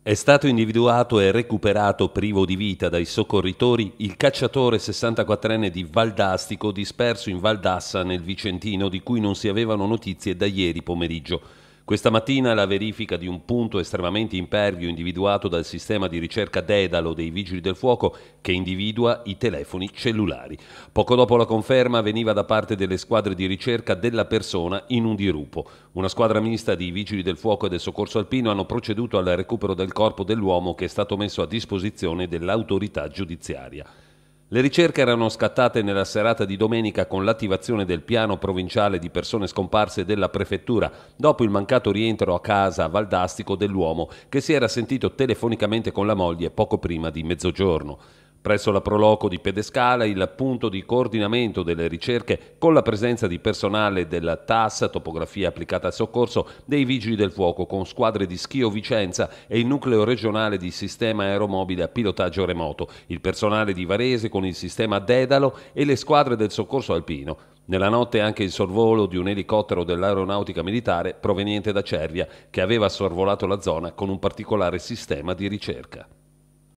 È stato individuato e recuperato privo di vita dai soccorritori il cacciatore 64enne di Valdastico disperso in Valdassa nel Vicentino di cui non si avevano notizie da ieri pomeriggio. Questa mattina la verifica di un punto estremamente impervio individuato dal sistema di ricerca Dedalo dei Vigili del Fuoco che individua i telefoni cellulari. Poco dopo la conferma veniva da parte delle squadre di ricerca della persona in un dirupo. Una squadra mista di Vigili del Fuoco e del Soccorso Alpino hanno proceduto al recupero del corpo dell'uomo che è stato messo a disposizione dell'autorità giudiziaria. Le ricerche erano scattate nella serata di domenica con l'attivazione del piano provinciale di persone scomparse della prefettura dopo il mancato rientro a casa a Valdastico dell'uomo che si era sentito telefonicamente con la moglie poco prima di mezzogiorno. Presso la Proloco di Pedescala il punto di coordinamento delle ricerche con la presenza di personale della TAS, topografia applicata al soccorso, dei Vigili del Fuoco con squadre di Schio Vicenza e il nucleo regionale di sistema aeromobile a pilotaggio remoto, il personale di Varese con il sistema Dedalo e le squadre del soccorso alpino. Nella notte anche il sorvolo di un elicottero dell'aeronautica militare proveniente da Cervia, che aveva sorvolato la zona con un particolare sistema di ricerca.